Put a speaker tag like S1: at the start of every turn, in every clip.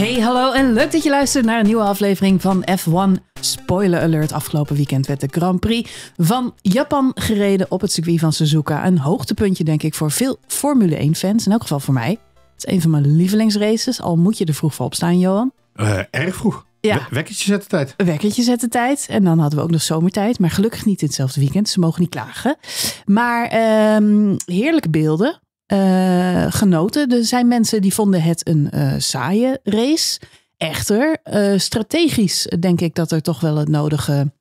S1: Hey, hallo en leuk dat je luistert naar een nieuwe aflevering van F1 Spoiler Alert. Afgelopen weekend werd de Grand Prix van Japan gereden op het circuit van Suzuka. Een hoogtepuntje denk ik voor veel Formule 1 fans, in elk geval voor mij. Het is een van mijn lievelingsraces, al moet je er vroeg voor opstaan, Johan.
S2: Uh, erg vroeg.
S1: Ja. Wekkertje de tijd. Wekkertje de tijd. En dan hadden we ook nog zomertijd. Maar gelukkig niet in hetzelfde weekend. Ze mogen niet klagen. Maar ehm, heerlijke beelden eh, genoten. Er zijn mensen die vonden het een eh, saaie race. Echter, eh, strategisch denk ik dat er toch wel het nodige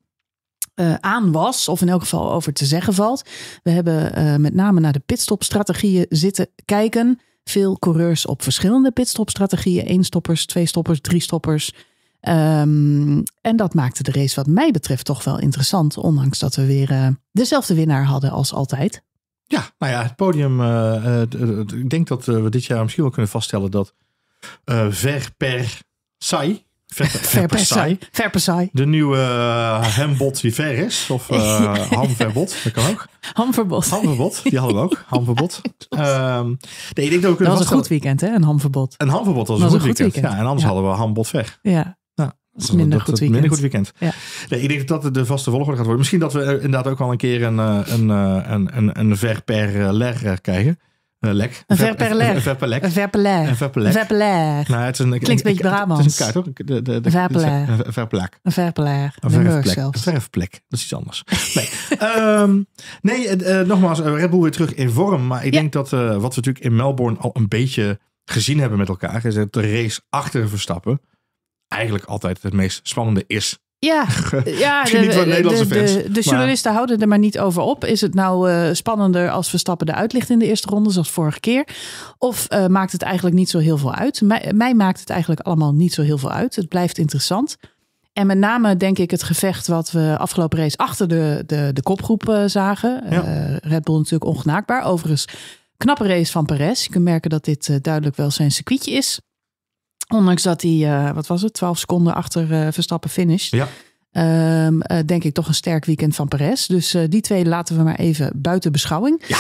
S1: aan was, of in elk geval over te zeggen valt. We hebben met name naar de pitstopstrategieën zitten kijken. Veel coureurs op verschillende pitstopstrategieën: éénstoppers, tweestoppers, driestoppers. Um, ehm, en dat maakte de race, wat mij betreft, toch wel interessant. Ondanks dat we weer dezelfde winnaar hadden als altijd.
S2: Ja, nou ja, het podium. Eh, eh, ik denk dat eh, we dit jaar misschien wel kunnen vaststellen dat ver per sai, per sai, De nieuwe hambot hembot die ver is. Of uh, hamverbod. Dat kan ook. Hamverbod. Hamverbot, Die hadden we ook. Hamverbod. Ehm, nee, dat, was een goed
S1: weekend hè, een hamverbod.
S2: Een hamverbod was, een, goed, weekend. Ja, en anders hadden we hambot ver. Ja. Dat is minder dat, goed weekend. Minder goed weekend. Ja. ik denk dat het de vaste volgorde gaat worden. Misschien dat we inderdaad ook wel een keer een, eh, een, eh, een, een, een ver per eh, ler krijgen. Een lek. Een verpeller. Een verpeller. Een verpeller. Een ler. Nou, het is een, Klinkt een beetje Brabants. Het is een kaart, hoor. De, de, de, Een Ver Een ler. Een verfplek. Een Dat is iets anders. Nee, ehm, nee nogmaals, Red Bull weer terug in vorm. Maar ik denk dat wat we natuurlijk in Melbourne al een beetje gezien hebben met elkaar... is het de race achter Verstappen eigenlijk altijd het meest spannende is.
S1: Ja, ja de, de, de, de, journalisten houden er maar niet over op. Is het nou eh, spannender als we stappen de uitlicht in de eerste ronde, zoals vorige keer? Of eh, maakt het eigenlijk niet zo heel veel uit? Mij, maakt het eigenlijk allemaal niet zo heel veel uit. Het blijft interessant. En met name denk ik het gevecht wat we afgelopen race achter de, de, kopgroep eh, zagen. Red Bull natuurlijk ongenaakbaar. Overigens, knappe race van Perez. Je kunt merken dat dit duidelijk wel zijn circuitje is. Ondanks dat hij, eh, wat was het, 12 seconden achter eh, Verstappen finished. Ja. Ehm, eh, denk ik toch een sterk weekend van Perez. Dus die twee laten we maar even buiten beschouwing. Ja.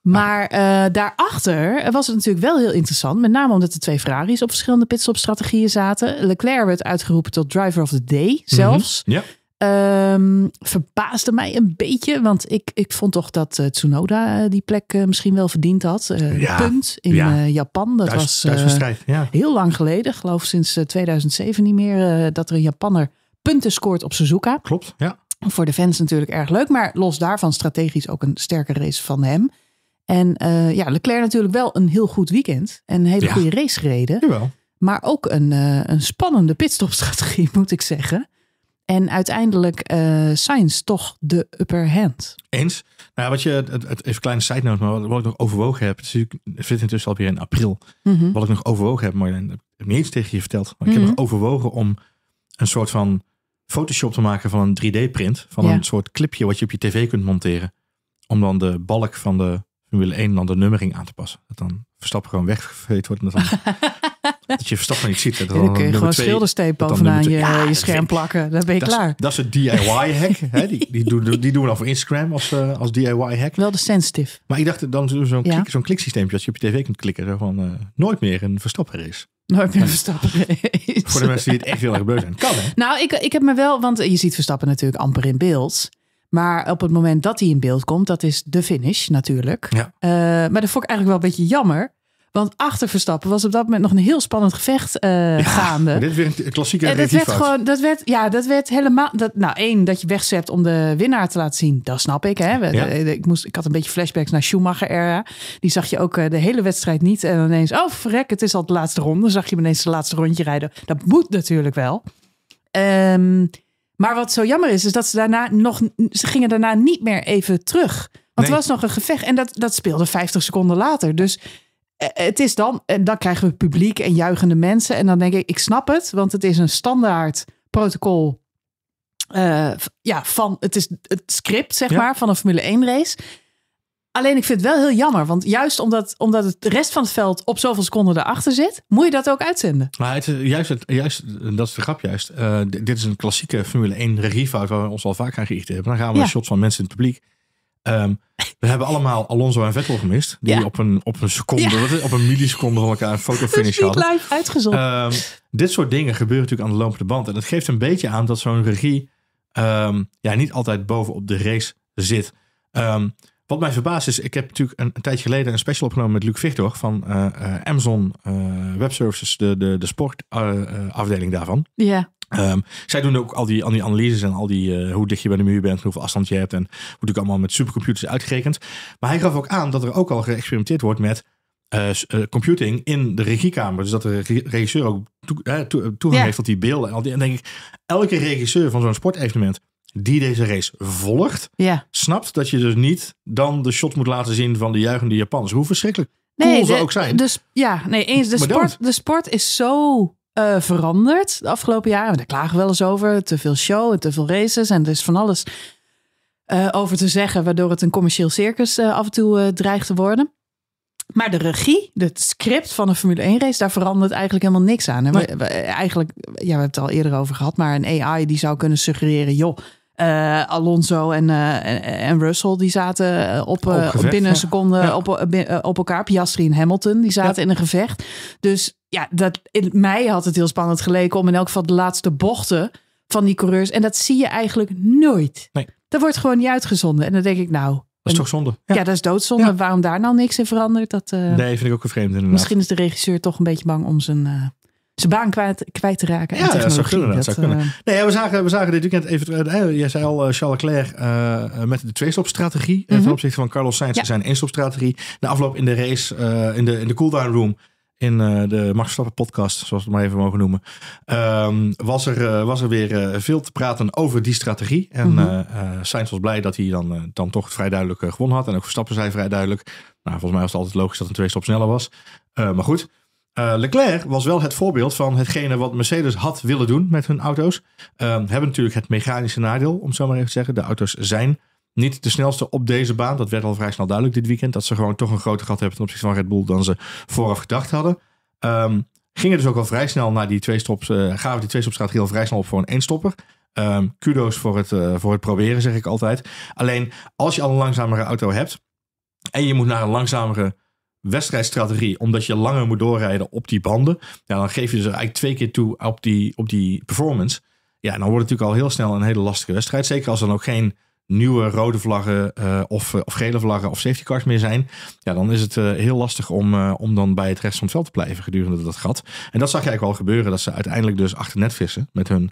S1: Maar uh, daarachter was het natuurlijk wel heel interessant. Met name omdat de twee Ferraris op verschillende pitstopstrategieën zaten. Leclerc werd uitgeroepen tot driver of the day mhm. zelfs. ja. Um, verbaasde mij een beetje, want ik, ik vond toch dat eh, Tsunoda eh, die plek eh, misschien wel verdiend had. ja, punt in Japan. Dat was heel lang geleden, geloof sinds 2007 niet meer, dat er een Japanner punten scoort op Suzuka. Klopt, ja. Voor de fans natuurlijk erg leuk, maar los daarvan strategisch ook een sterke race van hem. En ja, Leclerc natuurlijk wel een heel goed weekend en een hele goede race gereden. Jawel. Maar ook een, een spannende pitstopstrategie, moet ik zeggen. En uiteindelijk uh, eh, Science toch de upper hand.
S2: Eens. Nou, wat je, het, het, even een kleine side note, maar wat, ik nog overwogen heb. Het zit intussen al weer in april. Mhm. Wat ik nog overwogen heb, Marjolein, ik heb niet eens tegen je verteld. Maar ik heb mhm. nog overwogen om een soort van Photoshop te maken van een 3D-print. Van een soort clipje wat je op je tv kunt monteren. Om dan de balk van de Formule 1 dan de nummering aan te passen. Dat dan Verstappen gewoon weggeveegd wordt. En dat je verstappen niet ziet. Dat dan kun je gewoon twee, schildersteep
S1: bovenaan je, je ah, scherm plakken. Dan ben je dat klaar. Is,
S2: dat is het DIY-hack. die, die, doen, die doen we Instagram als, eh, als DIY-hack. Wel de sensitive. Maar ik dacht, dan zo'n zo'n klik, kliksysteempje als je op je tv kunt klikken. Zo van, eh, nooit meer een verstapper is.
S1: Nooit meer Verstappen
S2: Voor de mensen die het echt heel erg beu zijn. Kan
S1: Nou, ik, ik heb me wel... Want je ziet Verstappen natuurlijk amper in beeld. Maar op het moment dat hij in beeld komt, dat is de finish natuurlijk. Eh, maar dat vond ik eigenlijk wel een beetje jammer. Want achter Verstappen was op dat moment nog een heel spannend gevecht eh, gaande. Dit werd een klassieke ja, dat werd gewoon, dat werd, Ja, dat werd helemaal... Dat, nou, één, dat je wegzet om de winnaar te laten zien. Dat snap ik. Hè? Eh, ik, moest, ik had een beetje flashbacks naar Schumacher-era. Die zag je ook eh, de hele wedstrijd niet. En ineens, oh verrek, het is al de laatste ronde. zag je ineens de laatste rondje rijden. Dat moet natuurlijk wel. Ehm, maar wat zo jammer is, is dat ze daarna nog... Ze gingen daarna niet meer even terug. Want er was nog een gevecht. En dat, dat speelde 50 seconden later. Dus eh, eh, het is dan, en dan krijgen we publiek en juichende mensen. En dan denk ik, ik snap het, want het is een standaard protocol. Eh, ja, van het is het script, zeg maar, van een Formule 1 race. Alleen ik vind het wel heel jammer, want juist omdat, omdat het rest van het veld op zoveel seconden erachter zit, moet je dat ook uitzenden.
S2: Maar juist, juist, dat is de grap juist. dit is een klassieke Formule 1 regiefout waar we ons al vaak aan geïrriteerd hebben. Dan gaan we een shot van mensen in het publiek. Ehm, we hebben allemaal Alonso en Vettel gemist. Die op, een, op een seconde, op een milliseconde van elkaar een fotofinish hadden. live uitgezonden. Ehm, dit soort dingen gebeuren natuurlijk aan de lopende band. En dat geeft een beetje aan dat zo'n regie ehm, ja, niet altijd bovenop de race zit. wat mij verbaast is, ik heb natuurlijk een, tijdje geleden een special opgenomen met Luc Victor van eh, eh, Amazon uh, eh, Web Services, de, de, de sportafdeling daarvan. Ja. Ehm, zij doen ook al die, analyses en al die eh, hoe dicht je bij de muur bent, hoeveel afstand je hebt en moet natuurlijk allemaal met supercomputers uitgerekend. Maar hij gaf ook aan dat er ook al geëxperimenteerd wordt met eh, eh, computing in de regiekamer. Dus dat de regisseur ook toegang heeft tot die beelden. En, al denk ik, elke regisseur van zo'n sportevenement die deze race volgt, snapt dat je dus niet dan de shot moet laten zien van de juichende Japanners. Hoe verschrikkelijk nee, cool ze ook zijn. Dus,
S1: ja, nee, eens. De sport, de sport is zo eh, verandert de afgelopen jaren. Daar klagen we wel eens over. Te veel show en te veel races. En er is dus van alles eh, over te zeggen, waardoor het een commercieel circus eh, af en toe dreigt te worden. Maar de regie, het script van een Formule 1 race, daar verandert eigenlijk helemaal niks aan. We, we, eigenlijk, ja, we hebben het al eerder over gehad, maar een AI die zou kunnen suggereren, joh, eh, Alonso en, eh, en Russell, die zaten eh, op, binnen een seconde op, op elkaar. Piastri en Hamilton, die zaten in een gevecht. Dus ja, dat, in mij had het heel spannend geleken om in elk geval de laatste bochten van die coureurs. En dat zie je eigenlijk nooit. Nee. Dat wordt gewoon niet uitgezonden. En dan denk ik, nou, dat is toch zonde? Ja, dat is doodzonde. Waarom daar nou niks in verandert? Dat, nee,
S2: vind ik ook een vreemd inderdaad. Misschien is
S1: de regisseur toch een beetje bang om zijn zijn baan kwijt, kwijt te raken. Ja, dat zou kunnen. Dat, eh,
S2: nee, we, zagen, we zagen dit weekend even. Eh, jij zei al, eh, Charles Leclerc met de twee Mm -hmm. Ten opzichte van Carlos Sainz ja. zijn strategie. De afloop in de race, in, de, in de cooldown room. In de Max Verstappen podcast, zoals we het maar even mogen noemen. Ehm, was, er, was er weer veel te praten over die strategie. En mm Sainz was blij dat hij dan, dan toch vrij duidelijk gewonnen had. En ook Verstappen zei vrij duidelijk. Nou, volgens mij was het altijd logisch dat een twee stop sneller was. maar goed, eh, Leclerc was wel het voorbeeld van hetgene wat Mercedes had willen doen met hun auto's. Ehm, hebben natuurlijk het mechanische nadeel, om zo maar even te zeggen. De auto's zijn niet de snelste op deze baan. Dat werd al vrij snel duidelijk dit weekend. Dat ze gewoon toch een groter gat hebben ten opzichte van Red Bull dan ze vooraf gedacht hadden. Ehm, gingen dus ook al vrij snel naar die twee stops. Uh, gaven die twee gaat heel vrij snel op voor een eenstopper. Um, ehm, kudo's voor het, eh, voor het proberen, zeg ik altijd. Alleen als je al een langzamere auto hebt. en je moet naar een langzamere wedstrijdstrategie, omdat je langer moet doorrijden op die banden, ja, dan geef je ze eigenlijk twee keer toe op die, op die performance. Ja, dan wordt het natuurlijk al heel snel een hele lastige wedstrijd. Zeker als er ook geen nieuwe rode vlaggen eh, of, eh, of gele vlaggen of safety cars meer zijn. Ja, dan is het eh, heel lastig om, om dan bij het rest van het veld te blijven gedurende dat gat. En dat zag je eigenlijk wel gebeuren, dat ze uiteindelijk dus achter net vissen met hun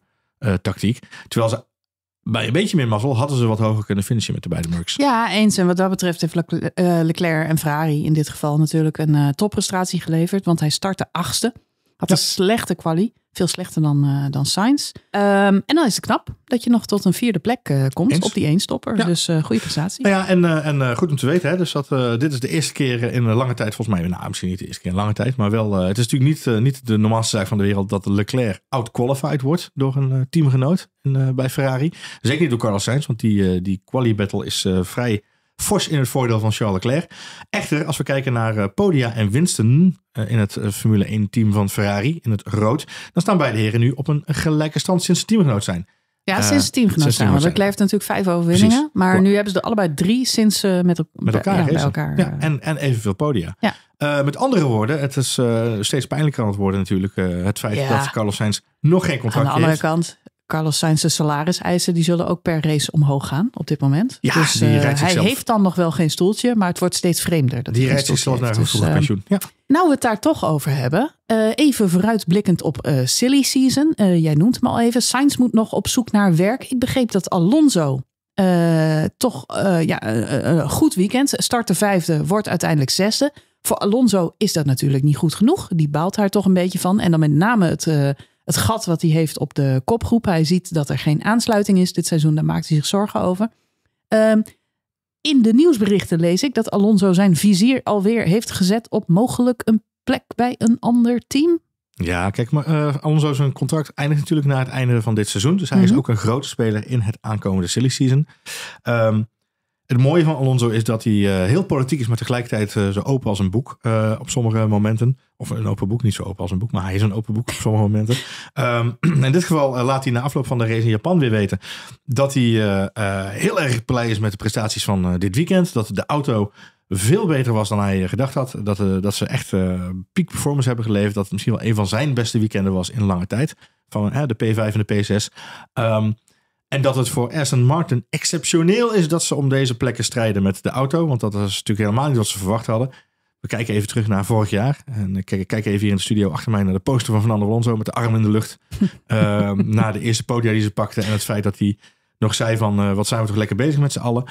S2: tactiek. Terwijl ze bij een beetje meer mazzel hadden ze wat hoger kunnen finishen met de beide Mercs.
S1: Ja, eens. En wat dat betreft heeft eh, Leclerc en Ferrari in dit geval natuurlijk een eh, topprestatie geleverd. Want hij startte achtste. Had een slechte quali. Veel slechter dan, uh, dan Sainz. Ehm, en dan is het knap dat je nog tot een vierde plek eh, komt op die eenstopper. Dus eh, goede prestatie. Nou
S2: ja, en, en goed om te weten. Hè, dus dat, dit is de eerste keer in een lange tijd. Volgens mij, nou, misschien niet de eerste keer in lange tijd. Maar wel, het is natuurlijk niet, niet de normaalste zaak van de wereld... dat Leclerc outqualified wordt door een teamgenoot in, bij Ferrari. Zeker niet door Carlos Sainz. Want die, die quali battle is vrij fors in het voordeel van Charles Leclerc. Echter, als we kijken naar eh, Podia en winsten eh, in het eh, Formule 1 team van Ferrari in het rood, dan staan beide heren nu op een gelijke stand sinds ze teamgenoot zijn. Ja, sinds teamgenoot zijn. Want Leclerc
S1: heeft natuurlijk vijf overwinningen. Maar nu hebben ze er allebei drie sinds ze met, elkaar, ja, bij elkaar. Ja,
S2: en, en evenveel podia. met andere woorden, het is steeds pijnlijker aan het worden natuurlijk. het feit dat Carlos Sainz nog geen contract heeft. Aan de andere
S1: kant, Carlos Sainz's salariseisen die zullen ook per race omhoog gaan op dit moment. Ja, dus eh, hij heeft dan nog wel geen stoeltje, maar het wordt steeds vreemder. Dat die rijdt zichzelf naar een dus, vroeg pensioen. Ehm, ja. Nou, we het daar toch over hebben. Eh, even vooruitblikkend op eh, silly season. jij noemt me al even. Sainz moet nog op zoek naar werk. Ik begreep dat Alonso toch ja, een goed weekend. Start de vijfde, wordt uiteindelijk zesde. Voor Alonso is dat natuurlijk niet goed genoeg. Die baalt daar toch een beetje van. En dan met name het het gat wat hij heeft op de kopgroep. Hij ziet dat er geen aansluiting is dit seizoen. Daar maakt hij zich zorgen over. Ehm, in de nieuwsberichten lees ik dat Alonso zijn vizier alweer heeft gezet op mogelijk een plek bij een ander team.
S2: Ja, kijk, maar uh, Alonso zijn contract eindigt natuurlijk na het einde van dit seizoen. Dus hij is mhm. ook een grote speler in het aankomende silly season. Um, ehm, het mooie van Alonso is dat hij eh, heel politiek is, maar tegelijkertijd eh, zo open als een boek eh, op sommige momenten. Of een open boek, niet zo open als een boek, maar hij is een open boek op sommige momenten. Ehm, in dit geval laat hij na afloop van de race in Japan weer weten dat hij heel erg blij is met de prestaties van dit weekend. Dat de auto veel beter was dan hij gedacht had. Dat, dat ze echt peak performance hebben geleverd. Dat het misschien wel een van zijn beste weekenden was in lange tijd. Van de P5 en de P6. En dat het voor Aston Martin exceptioneel is dat ze om deze plekken strijden met de auto. Want dat was natuurlijk helemaal niet wat ze verwacht hadden. We kijken even terug naar vorig jaar. En ik kijk, kijk even hier in de studio achter mij naar de poster van Fernando Alonso met de arm in de lucht. Ehm, na de eerste podia die ze pakte. En het feit dat hij nog zei van eh, wat zijn we toch lekker bezig met z'n allen.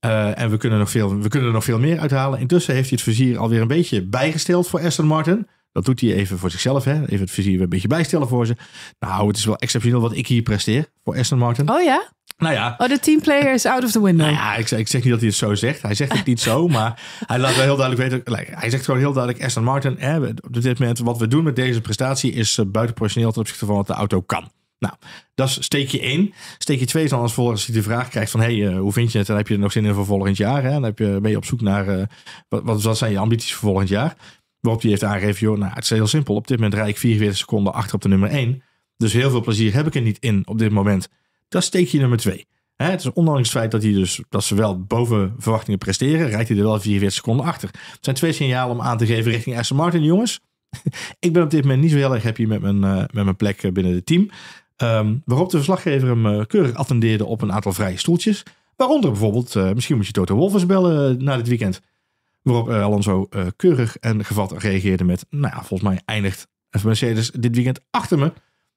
S2: Eh, en we kunnen, nog veel, we kunnen er nog veel meer uithalen. Intussen heeft hij het vizier alweer een beetje bijgesteld voor Aston Martin. Dat doet hij even voor zichzelf. Hè? Even het vizier weer een beetje bijstellen voor ze. Nou, het is wel exceptioneel wat ik hier presteer voor Aston Martin. Oh ja? Nou ja. Oh, de teamplayer is out of the window. Nou ja, ik, zeg niet dat hij het zo zegt. Hij zegt het niet zo, maar hij laat wel heel duidelijk weten. Hij zegt gewoon heel duidelijk, Aston Martin, op dit moment wat we doen met deze prestatie is eh, buitenproportioneel ten opzichte van wat de auto kan. Nou, dat is steekje één. Steekje twee is dan als volgens hij de vraag krijgt van... hé, hey, eh, hoe vind je het en heb je er nog zin in voor volgend jaar? Hè? Dan heb je, ben je op zoek naar eh, wat, wat zijn je ambities voor volgend jaar? Waarop hij heeft aangegeven, joh, nou, het is heel simpel. Op dit moment rijd ik 44 seconden achter op de nummer 1. Dus heel veel plezier heb ik er niet in op dit moment. Dat steek je nummer 2. het is ondanks het feit dat, hij dus, dat ze wel boven verwachtingen presteren, rijdt hij er wel 44 seconden achter. Het zijn twee signalen om aan te geven richting Aston Martin, jongens. ik ben op dit moment niet zo heel erg happy met mijn, eh, met mijn plek eh, binnen het team. Um, waarop de verslaggever hem eh, keurig attendeerde op een aantal vrije stoeltjes. Waaronder bijvoorbeeld, misschien moet je Toto Wolfers bellen na dit weekend. Waarop eh, Alonso eh, keurig en gevat reageerde met, nou ja, volgens mij eindigt Mercedes dit weekend achter me.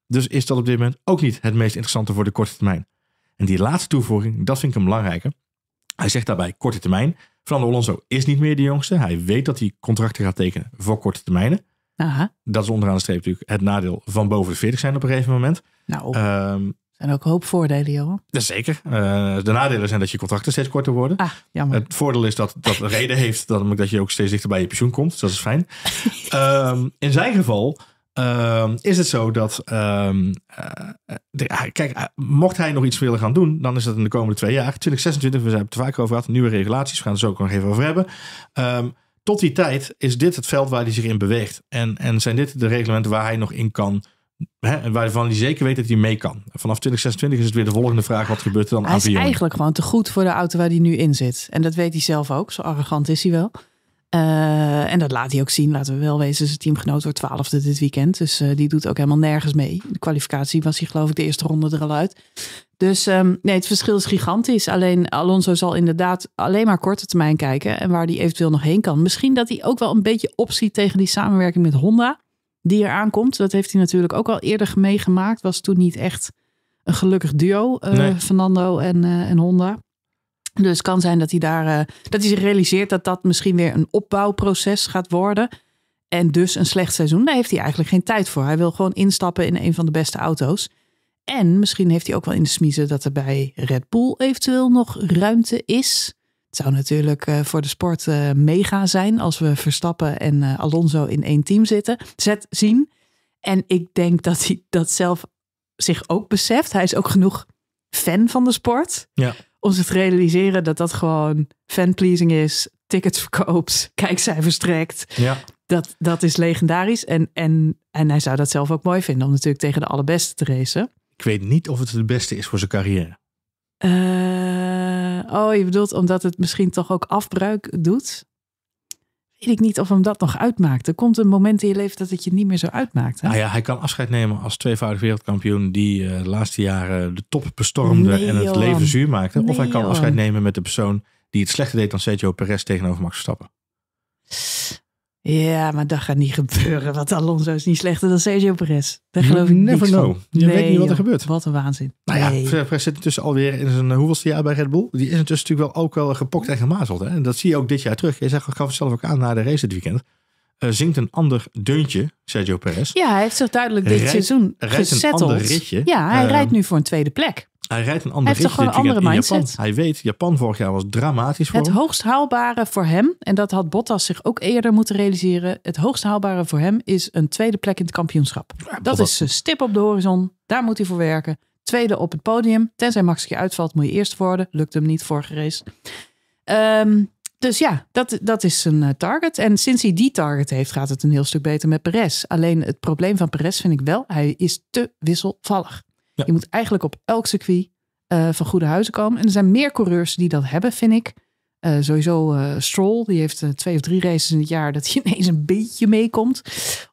S2: Dus is dat op dit moment ook niet het meest interessante voor de korte termijn. En die laatste toevoeging, dat vind ik een belangrijke. Hij zegt daarbij korte termijn. Fernando Alonso is niet meer de jongste. Hij weet dat hij contracten gaat tekenen voor korte termijnen. Aha. Dat is onderaan de streep natuurlijk het nadeel van boven de 40 zijn op een gegeven moment. Nou. Um,
S1: en ook hoop voordelen, joh.
S2: Zeker. Uh, de nadelen zijn dat je contracten steeds korter worden. Ah, het voordeel is dat dat reden heeft dat, dat je ook steeds dichter bij je pensioen komt. Dus dat is fijn. Ehm, in zijn geval ehm, is het zo dat... Ehm, eh, ah, kijk, ah, mocht hij nog iets willen gaan doen, dan is dat in de komende twee jaar. 2026, we zijn het er vaak over gehad. Nieuwe regulaties, we gaan het zo ook nog even over hebben. tot die tijd is dit het veld waar hij zich in beweegt. En, en zijn dit de reglementen waar hij nog in kan Hè, waarvan hij zeker weet dat hij mee kan. Vanaf 2026 is het weer de volgende vraag: wat gebeurt er dan Hij is eigenlijk
S1: gewoon te goed voor de auto waar hij nu in zit. En dat weet hij zelf ook. Zo arrogant is hij wel. Eh, en dat laat hij ook zien. Laten we wel wezen, zijn teamgenoot wordt twaalfde dit weekend. Dus eh, die doet ook helemaal nergens mee. De kwalificatie was hij geloof ik de eerste ronde er al uit. Dus ehm, nee, het verschil is gigantisch. Alleen Alonso zal inderdaad alleen maar korte termijn kijken. En waar hij eventueel nog heen kan. Misschien dat hij ook wel een beetje opziet tegen die samenwerking met Honda die er aankomt. Dat heeft hij natuurlijk ook al eerder meegemaakt. Was toen niet echt een gelukkig duo, uh, Fernando en, eh, en Honda. Dus het kan zijn dat hij, daar, eh, dat hij zich realiseert dat dat misschien weer een opbouwproces gaat worden. En dus een slecht seizoen. Daar heeft hij eigenlijk geen tijd voor. Hij wil gewoon instappen in een van de beste auto's. En misschien heeft hij ook wel in de smiezen dat er bij Red Bull eventueel nog ruimte is. Het zou natuurlijk eh, voor de sport eh, mega zijn als we Verstappen en eh, Alonso in één team zitten, zet, zien. En ik denk dat hij dat zelf zich ook beseft. Hij is ook genoeg fan van de sport. Ja. Om zich te realiseren dat dat gewoon fanpleasing is, tickets verkoopt, kijkcijfers trekt. Ja. Dat, dat is legendarisch. En, en, en hij zou dat zelf ook mooi vinden om natuurlijk tegen de allerbeste te racen.
S2: Ik weet niet of het het beste is voor zijn carrière.
S1: Eh, oh, je bedoelt omdat het misschien toch ook afbruik doet? Weet ik niet of hem dat nog uitmaakt. Er komt een moment in je leven dat het je niet meer zo uitmaakt. Hè? Nou ja, hij
S2: kan afscheid nemen als tweevoudig wereldkampioen die eh, de laatste jaren de top bestormde en het leven zuur maakte. of hij kan afscheid nemen met de persoon die het slechter deed dan Sergio Perez tegenover Max Verstappen.
S1: Ja, maar dat gaat niet gebeuren. Want Alonso is niet slechter dan Sergio Perez. Daar geloof ik Never know. Je weet niet wat er gebeurt. Wat een waanzin. Nou nee. ja,
S2: Perez zit intussen alweer in zijn eh, hoeveelste jaar bij Red Bull. Die is intussen natuurlijk wel ook wel gepokt en gemazeld. Hè? En dat zie je ook dit jaar terug. Je zegt, gaf zelf ook aan na de race dit weekend. Uh, zingt een ander deuntje, Sergio Perez.
S1: Ja, hij heeft zich duidelijk dit seizoen rijdt een ander ritje. Ja, hij eh, rijdt nu voor een tweede plek.
S2: Hij rijdt een Een andere Japan. Hij weet, Japan vorig jaar was dramatisch voor Het
S1: hoogst haalbare voor hem, en dat had Bottas zich ook eerder moeten realiseren. Het hoogst haalbare voor hem is een tweede plek in het kampioenschap. dat is zijn stip op de horizon. Daar moet hij voor werken. Tweede op het podium. Tenzij Max je uitvalt, moet je eerst worden. Lukt hem niet vorige race. Ehm, dus ja, dat, dat is zijn eh, target. En sinds hij die target heeft, gaat het een heel stuk beter met Perez. Alleen het probleem van Perez vind ik wel, hij is te wisselvallig. Je moet eigenlijk op elk circuit eh, van goede huizen komen. En er zijn meer coureurs die dat hebben, vind ik. Eh, sowieso eh, Stroll, die heeft twee of drie races in het jaar dat hij ineens een beetje meekomt.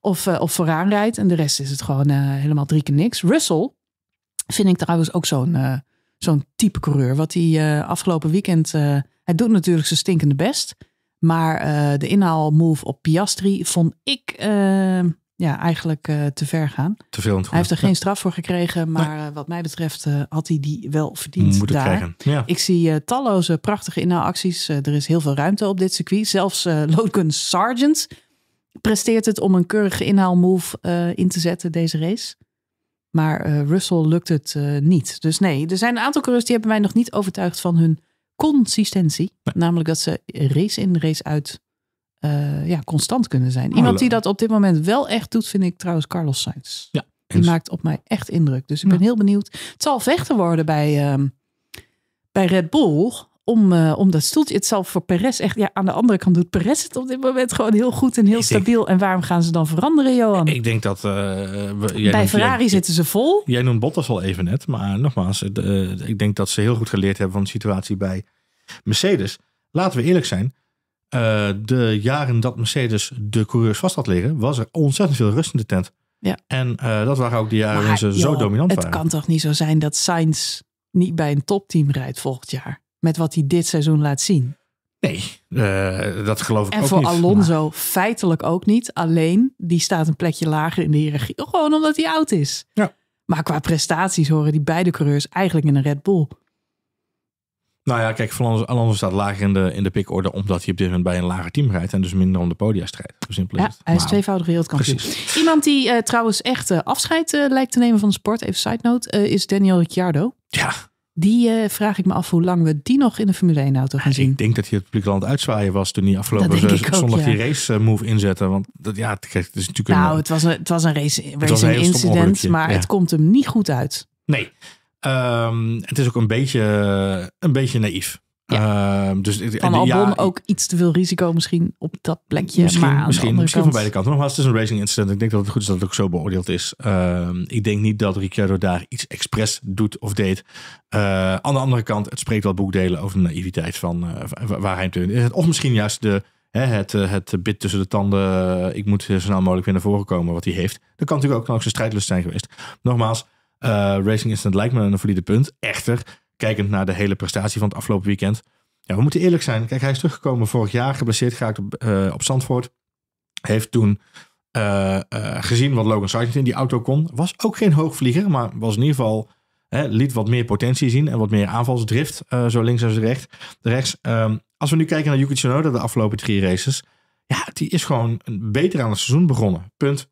S1: Of, of vooraan rijdt. En de rest is het gewoon helemaal drie keer niks. Russell vind ik trouwens ook zo'n zo'n type coureur. Wat hij afgelopen weekend... hij doet natuurlijk zijn stinkende best. Maar de inhaalmove op Piastri vond ik ja, eigenlijk eh, te ver gaan. Te veel Hij heeft er geen straf voor gekregen, maar eh, wat mij betreft eh, had hij die wel verdiend daar. Ik zie talloze prachtige inhaalacties. er is heel veel ruimte op dit circuit. Zelfs Logan Sargent presteert het om een keurige inhaalmove in te zetten deze race. Maar Russell lukt het niet. Dus nee, er zijn een aantal coureurs die hebben mij nog niet overtuigd van hun consistentie. Namelijk dat ze race in, race uit eh, ja, constant kunnen zijn. Iemand die dat op dit moment wel echt doet, vind ik trouwens Carlos Sainz. Ja, die maakt op mij echt indruk. Dus ik ben heel benieuwd. Het zal vechten worden bij, ehm, bij Red Bull om, eh, om dat stoeltje. Het zal voor Perez echt... Ja, aan de andere kant doet Perez het op dit moment gewoon heel goed en heel stabiel. en waarom gaan ze dan veranderen, Johan?
S2: Ik denk dat... Eh, we, bij Ferrari zitten ze vol. Jij noemt Bottas al even net. Maar nogmaals, ik denk dat ze heel goed geleerd hebben van de situatie bij Mercedes. Laten we eerlijk zijn. Eh, de jaren dat Mercedes de coureurs vast had liggen, was er ontzettend veel rust in de tent. Ja. En eh, dat waren ook de jaren waarin ze zo dominant het waren. Het
S1: kan toch niet zo zijn dat Sainz niet bij een topteam rijdt volgend jaar? Met wat hij dit seizoen laat zien. Nee,
S2: eh, dat geloof ik en ook niet. En voor
S1: Alonso feitelijk ook niet. Alleen, die staat een plekje lager in de hiërarchie. Gewoon omdat hij oud is. Ja. Maar qua prestaties horen die beide coureurs eigenlijk in een Red Bull.
S2: Nou ja, kijk, Alonso, Alonso staat lager in de, in de pickorde omdat hij op dit moment bij een lager team rijdt en dus minder om de podia strijdt. Hoe simpel is ja, het?
S1: Hij is wow. tweevoudig wereldkampioen. Iemand die eh, trouwens echt eh, afscheid eh, lijkt te nemen van de sport, even side note, is Daniel Ricciardo. Ja.
S2: Die vraag ik me af hoe
S1: lang we die nog in de Formule 1 auto gaan
S2: zien. Ik denk dat hij het publiek land uitzwaaien was toen hij afgelopen zondag die race move inzette. Want dat, ja, het, het is natuurlijk nou, een,
S1: het, was een, het was een race, racing was een incident, maar het komt hem niet goed uit.
S2: Nee, Ehm, het is ook een beetje, een beetje naïef. Ja. Ehm, dus van Albon
S1: ook iets te veel risico misschien op dat plekje. Misschien, maar misschien, misschien van beide
S2: kanten. Nogmaals, het is een racing incident. Ik denk dat het goed is dat het ook zo beoordeeld is. Ehm, ik denk niet dat Ricciardo daar iets expres doet of deed. Eh, aan de andere kant, het spreekt wel boekdelen over de naïviteit van eh, waar hij in is. Eh, of misschien juist de, hè, het, het bit tussen de tanden. Ik moet zo snel mogelijk weer naar voren komen wat hij heeft. Dat kan natuurlijk ook, nog zijn strijdlust zijn geweest. Nogmaals, eh, racing Instant lijkt me een valide punt. Echter, kijkend naar de hele prestatie van het afgelopen weekend. Ja, we moeten eerlijk zijn. Kijk, hij is teruggekomen vorig jaar, gebaseerd, geraakt op, eh, op Zandvoort. Heeft toen eh, gezien wat Logan Sargent in die auto kon. Was ook geen hoogvlieger, maar was in ieder geval. Hè, liet wat meer potentie zien en wat meer aanvalsdrift. zo links als recht, rechts. Ehm, als we nu kijken naar Yuki Tsunoda de afgelopen drie races. Ja, die is gewoon beter aan het seizoen begonnen. Punt.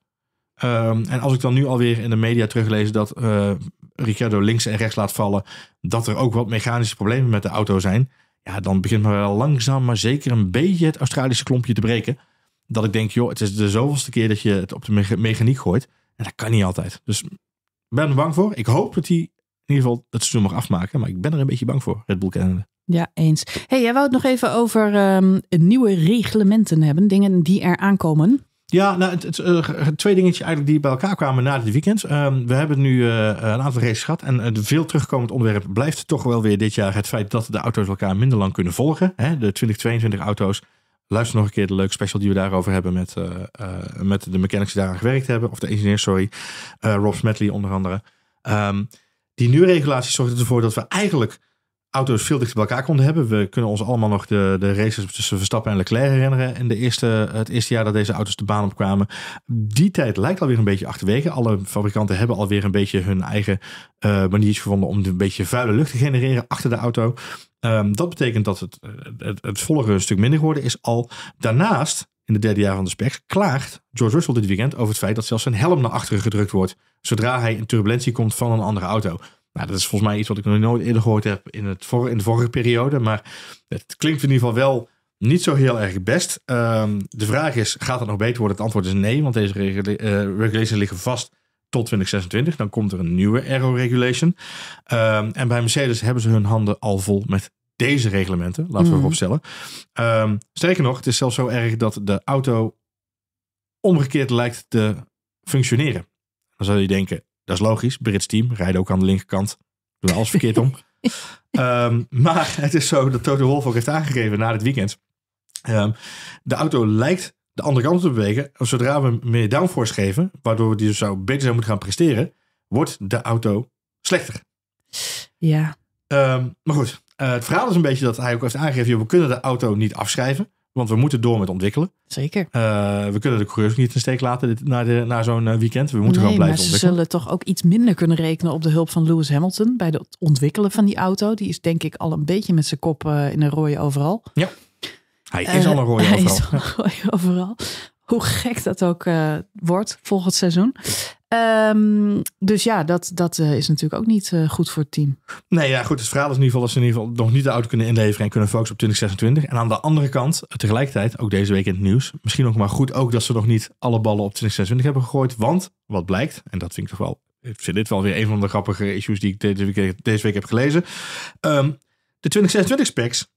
S2: Ehm, en als ik dan nu alweer in de media teruglees dat uh, Ricciardo links en rechts laat vallen, dat er ook wat mechanische problemen met de auto zijn, ja, dan begint me wel langzaam maar zeker een beetje het Australische klompje te breken. Dat ik denk, joh, het is de zoveelste keer dat je het op de mechaniek gooit. En dat kan niet altijd. Dus ben er bang voor. Ik hoop dat hij in ieder geval het seizoen mag afmaken. Maar ik ben er een beetje bang voor, Red Bull Canada.
S1: Ja, eens. hey, jij wou het nog even over ehm, nieuwe reglementen hebben. Dingen die er aankomen.
S2: Ja, nou, het, eh, twee dingetjes eigenlijk die bij elkaar kwamen na dit weekend. Ehm, we hebben nu eh, een aantal races gehad. En het eh, veel terugkomend onderwerp blijft toch wel weer dit jaar het feit dat de auto's elkaar minder lang kunnen volgen. Hè? De 2022 auto's. Luister nog een keer de leuke special die we daarover hebben met, met de mechanics die daaraan gewerkt hebben. Of de engineer, sorry. Rob Smedley onder andere. Ehm, die nieuwe regulatie zorgt ervoor dat we eigenlijk auto's veel dichter bij elkaar konden hebben. We kunnen ons allemaal nog de, de races tussen Verstappen en Leclerc herinneren. In de eerste, het eerste jaar dat deze auto's de baan opkwamen. Die tijd lijkt alweer een beetje achterwege. Alle fabrikanten hebben alweer een beetje hun eigen uh, eh, maniertje gevonden om een beetje vuile lucht te genereren achter de auto. Ehm, dat betekent dat het, eh, het, een stuk minder geworden is al. Daarnaast in het derde jaar van de spec klaagt George Russell dit weekend over het feit dat zelfs zijn helm naar achteren gedrukt wordt zodra hij in turbulentie komt van een andere auto. Nou, dat is volgens mij iets wat ik nog nooit eerder gehoord heb in, het in de vorige periode. Maar het klinkt in ieder geval wel niet zo heel erg best. Ehm, de vraag is, gaat het nog beter worden? Het antwoord is nee, want deze regula eh, regulations liggen vast tot 2026. Dan komt er een nieuwe Aero Regulation. Ehm, en bij Mercedes hebben ze hun handen al vol met deze reglementen. Laten we mhm. erop stellen. Um, sterker nog, het is zelfs zo erg dat de auto omgekeerd lijkt te functioneren. Dan zou je denken, dat is logisch. Brits team rijden ook aan de linkerkant. Doen alles verkeerd om. Ehm, maar het is zo dat Toto Wolff ook heeft aangegeven na dit weekend. Ehm, de auto lijkt de andere kant op te bewegen. Zodra we meer downforce geven, waardoor we die dus zou beter zou moeten gaan presteren, wordt de auto slechter. Ja. Ehm, maar goed, eh, het verhaal is een beetje dat hij ook heeft aangegeven: we kunnen de auto niet afschrijven. Want we moeten door met ontwikkelen. Zeker. Eh, we kunnen de coureurs niet in steek laten dit, na, de, na zo'n eh, weekend. We moeten gewoon blijven ontwikkelen. ze
S1: zullen toch ook iets minder kunnen rekenen op de hulp van Lewis Hamilton bij het ontwikkelen van die auto. Die is denk ik al een beetje met zijn kop eh, in een rooie overal. Ja, hij is al een rooie overal. Hij is een rooie overal. Hoe gek dat ook wordt volgend seizoen. Um, dus ja, dat, dat eh, is natuurlijk ook niet eh, goed voor het team.
S2: Nee, ja, goed. Het verhaal is in ieder geval dat ze in ieder geval nog niet de auto kunnen inleveren en kunnen focussen op 2026. En aan de andere kant, tegelijkertijd, ook deze week in het nieuws, misschien ook maar goed ook dat ze nog niet alle ballen op 2026 hebben gegooid. Want wat blijkt, en dat vind ik toch wel, ik vind dit wel weer een van de grappige issues die ik deze week, deze week heb gelezen. Um, de 2026 specs,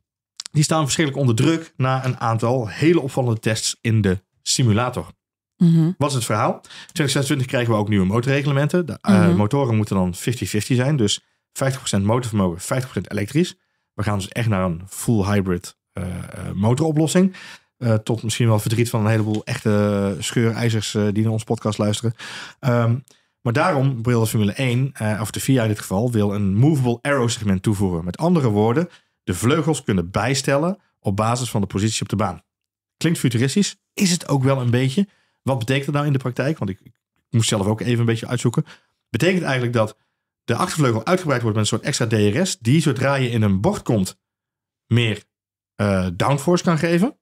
S2: die staan verschrikkelijk onder druk na een aantal hele opvallende tests in de simulator. Mhm. Wat is het verhaal? 2026 krijgen we ook nieuwe motorreglementen. De eh, mhm. motoren moeten dan 50-50 zijn. Dus 50% motorvermogen, 50% elektrisch. We gaan dus echt naar een full hybrid eh, eh, motoroplossing. tot misschien wel verdriet van een heleboel echte scheurijzers die naar ons podcast luisteren. Ehm, maar daarom wil de Formule 1, of de FIA in dit geval, wil een movable arrow segment toevoegen. Met andere woorden, de vleugels kunnen bijstellen op basis van de positie op de baan. Klinkt futuristisch, is het ook wel een beetje. Wat betekent dat nou in de praktijk? Want ik, ik moest zelf ook even een beetje uitzoeken. Betekent eigenlijk dat de achtervleugel uitgebreid wordt met een soort extra DRS, die zodra je in een bocht komt, meer eh, downforce kan geven.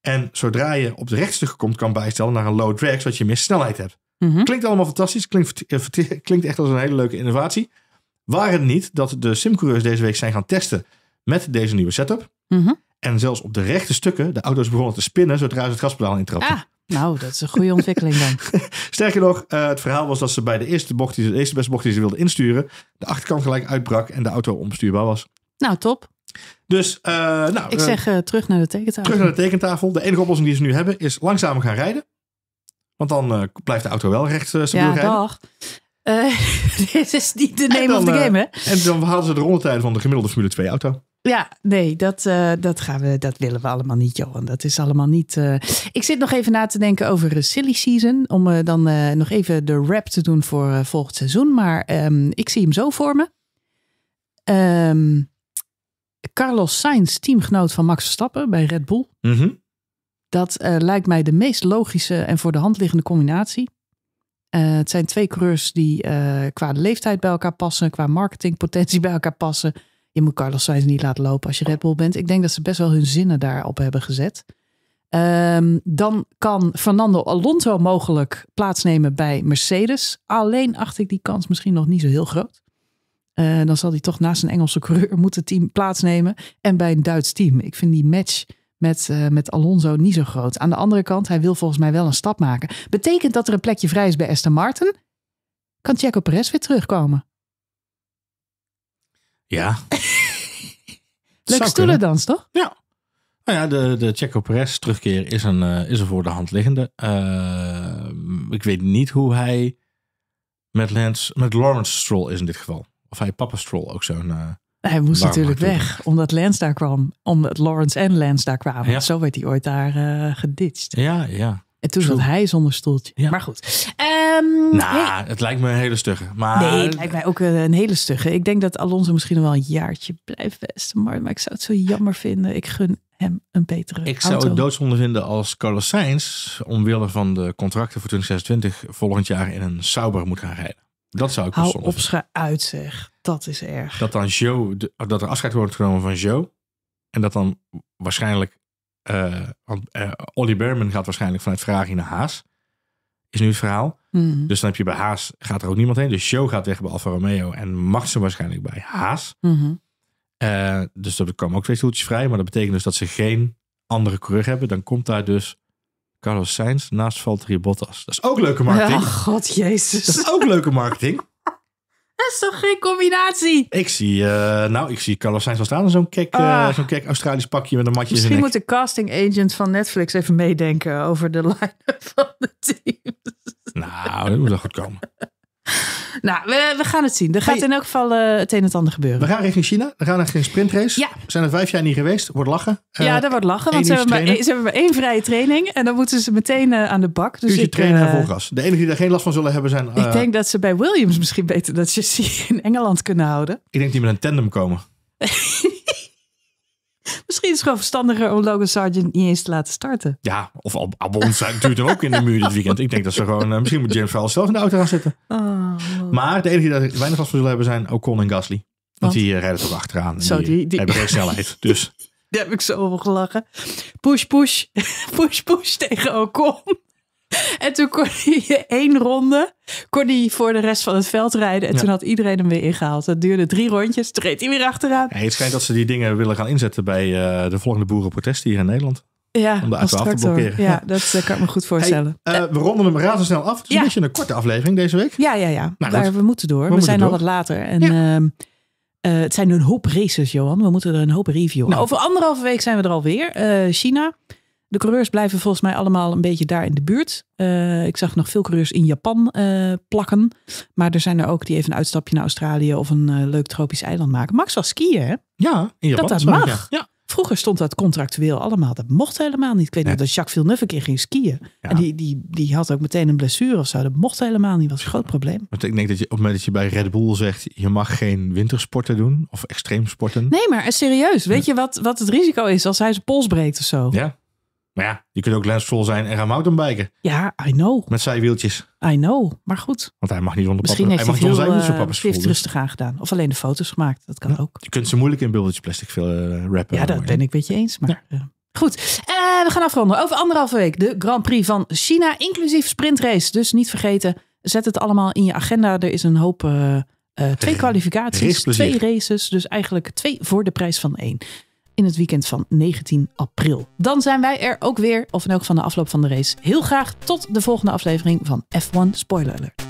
S2: En zodra je op de rechtstuk komt, kan bijstellen naar een low drag, zodat je meer snelheid hebt. Mhm. Klinkt allemaal fantastisch, klinkt, eh, eh, klinkt echt als een hele leuke innovatie. Waar het niet dat de simcoureurs deze week zijn gaan testen met deze nieuwe setup. Mhm. En zelfs op de rechte stukken, de auto's begonnen te spinnen zodra ze het gaspedaal intrapten.
S1: Ah. Nou, dat is een goede ontwikkeling dan.
S2: Sterker nog, eh, het verhaal was dat ze bij de eerste bocht, die, de eerste beste bocht die ze wilden insturen, de achterkant gelijk uitbrak en de auto onbestuurbaar was. Nou, top. Dus, eh, nou. Ik eh, zeg
S1: terug naar de tekentafel. Terug naar de
S2: tekentafel. De enige oplossing die ze nu hebben is langzamer gaan rijden. Want dan blijft de auto wel recht stabiel ja, Dag. dit is niet de name of the game, hè? En dan hadden ze de rondetijden van de gemiddelde Formule 2 auto.
S1: Ja, nee, dat, eh, dat, gaan we, dat willen we allemaal niet, Johan. Dat is allemaal niet. Eh, ik zit nog even na te denken over eh, silly season. Om dan nog even de rap te doen voor volgend seizoen. Maar ehm, ik zie hem zo voor me. Ehm, Carlos Sainz, teamgenoot van Max Verstappen bij Red Bull. Mhm. Dat lijkt mij de meest logische en voor de hand liggende combinatie. het zijn twee coureurs die qua leeftijd bij elkaar passen, qua marketingpotentie bij elkaar passen je moet Carlos Sainz niet laten lopen als je Red Bull bent. Ik denk dat ze best wel hun zinnen daarop hebben gezet. Ehm, dan kan Fernando Alonso mogelijk plaatsnemen bij Mercedes. Alleen acht ik die kans misschien nog niet zo heel groot. Eh, dan zal hij toch naast een Engelse coureur moeten team plaatsnemen. En bij een Duits team. Ik vind die match met, eh, met Alonso niet zo groot. Aan de andere kant, hij wil volgens mij wel een stap maken. Betekent dat er een plekje vrij is bij Aston Martin? Kan Checo Perez weer terugkomen?
S2: Ja. Leuke stoelendans, toch? Ja. Nou ja, de, de Checo Perez terugkeer is een, eh, is een voor de hand liggende. Ehm, ik weet niet hoe hij met, Lance, met Lawrence Stroll is in dit geval. Of hij Papa Stroll ook zo'n... hij moest natuurlijk weg,
S1: omdat Lance daar kwam. Omdat Lawrence en Lance daar kwamen. Zo werd hij ooit daar eh, geditcht.
S2: Ja, ja.
S1: En toen zat hij zonder stoeltje. Maar goed. Um,
S2: nou, het lijkt me een hele stugge. Maar... Nee, het lijkt
S1: mij ook eh, een hele stugge. Ik denk dat Alonso misschien wel een jaartje blijft besten, Maar, maar ik zou het zo jammer vinden. Ik gun hem een betere Ik zou het
S2: doodzonde vinden als Carlos Sainz... omwille van de contracten voor 2026... volgend jaar in een Sauber moet gaan rijden. Dat zou ik wel zonde op
S1: vinden. uit zeg. Dat is erg.
S2: Dat dan Joe... Dat er afscheid wordt genomen van Joe... En dat dan waarschijnlijk eh, want eh, Olly Berman gaat waarschijnlijk vanuit Ferrari naar Haas. Is nu het verhaal. Mhm. Dus dan heb je bij Haas gaat er ook niemand heen. De Show gaat weg bij Alfa Romeo en mag ze waarschijnlijk bij Haas. Mhm. Eh, dus er komen ook twee stoeltjes vrij. Maar dat betekent dus dat ze geen andere coureur hebben. Dan komt daar dus Carlos Sainz naast Valtteri Bottas. Dat is ook leuke marketing. Ach god jezus. Dat is ook leuke marketing.
S1: Dat is toch geen combinatie? Ik
S2: zie, eh, nou, ik zie Carlos Sainz wel staan in zo'n kek, eh, ah. zo'n kek Australisch pakje met een matje Misschien moet
S1: de casting agent van Netflix even meedenken over de line up van de teams.
S2: Nou, dat moet wel goed komen.
S1: Nou, we, we, gaan het zien. Er gaat in elk geval eh, het een en het ander gebeuren. We gaan richting China. We gaan naar geen
S2: sprintrace. Ja. We zijn er vijf jaar niet geweest. Wordt lachen. Eh, ja, dat wordt lachen. Want ze hebben,
S1: maar, één vrije training. En dan moeten ze meteen eh, aan de bak. Dus je trainen en vol
S2: De enige die daar geen last van zullen hebben zijn... ik denk
S1: dat ze bij Williams misschien beter dat zich in Engeland kunnen houden.
S2: Ik denk die met een tandem komen.
S1: Misschien is het gewoon verstandiger om Logan Sargent niet eens te laten starten.
S2: Ja, of Al Albon eh, duurt er ook in de muur dit weekend. Ik denk dat ze gewoon, eh, misschien moet James Charles zelf in de auto gaan zitten. Oh, oh. maar de enige die daar weinig last van zullen hebben zijn Ocon en Gasly. Want, die eh, rijden toch achteraan. Zo, die, hebben geen snelheid. Dus. Daar heb ik zo over gelachen. Push, push. Push,
S1: push tegen Ocon. En toen kon hij één ronde kon hij voor de rest van het veld rijden. En toen had iedereen hem weer ingehaald. Dat duurde drie rondjes. Toen reed hij weer achteraan.
S2: Ja, het schijnt dat ze die dingen willen gaan inzetten bij eh, de volgende boerenprotesten hier in Nederland.
S1: Ja, om de auto af te blokkeren. Ja, dat eh, kan
S2: ik me goed voorstellen. Eh, we ronden hem razendsnel af. Het is ja. een beetje een korte aflevering deze week.
S1: Ja, ja, ja. Nou, maar, we moeten door. We, zijn al wat later. En, ehm, het zijn een hoop races, Johan. We moeten er een hoop review nou, Over anderhalve week zijn we er alweer. China. De coureurs blijven volgens mij allemaal een beetje daar in de buurt. Eh, ik zag nog veel coureurs in Japan eh, plakken. Maar er zijn er ook die even een uitstapje naar Australië of een eh, leuk tropisch eiland maken. Max was skiën, hè? Ja, in Japan. Dat mag. Ja. Vroeger stond dat contractueel allemaal. Dat mocht helemaal niet. Ik weet niet of dat Jacques Villeneuve een keer ging skiën. En die, die, die had ook meteen een blessure of zo. Dat mocht helemaal niet. Dat was een groot probleem.
S2: Want ik denk dat je op het moment dat je bij Red Bull zegt... je mag geen wintersporten doen of sporten. Nee,
S1: maar serieus. Weet je wat, wat het risico is als hij zijn pols breekt of zo? Ja.
S2: Maar ja, je kunt ook lensvol zijn en gaan mountainbiken. Ja, I know. Met zijwieltjes. I know, maar goed. Want hij mag niet onder Misschien heeft hij, hij mag niet onder zijn heeft eh, rustig
S1: aangedaan. Of alleen de foto's gemaakt, dat
S2: kan ook. Je kunt ze moeilijk in beeldjes plastic veel eh, rappen. Ja, dat ben ik met je eens. Maar ja. Eh,
S1: goed, we gaan afronden. Over anderhalve week de Grand Prix van China, inclusief sprintrace. Dus niet vergeten, zet het allemaal in je agenda. Er is een hoop... twee kwalificaties, twee races. Dus eigenlijk twee voor de prijs van één in het weekend van 19 april. Dan zijn wij er ook weer, of in elk van de afloop van de race. Heel graag tot de volgende aflevering van F1 Spoiler Alert.